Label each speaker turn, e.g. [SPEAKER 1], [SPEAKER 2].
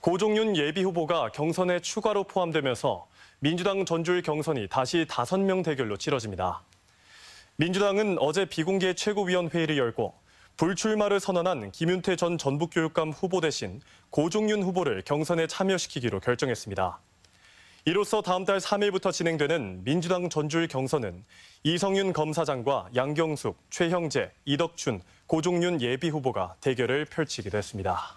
[SPEAKER 1] 고종윤 예비후보가 경선에 추가로 포함되면서 민주당 전주일 경선이 다시 다섯 명 대결로 치러집니다. 민주당은 어제 비공개 최고위원회의를 열고 불출마를 선언한 김윤태 전 전북교육감 후보 대신 고종윤 후보를 경선에 참여시키기로 결정했습니다. 이로써 다음 달 3일부터 진행되는 민주당 전주일 경선은 이성윤 검사장과 양경숙, 최형재, 이덕춘, 고종윤 예비 후보가 대결을 펼치기도 했습니다.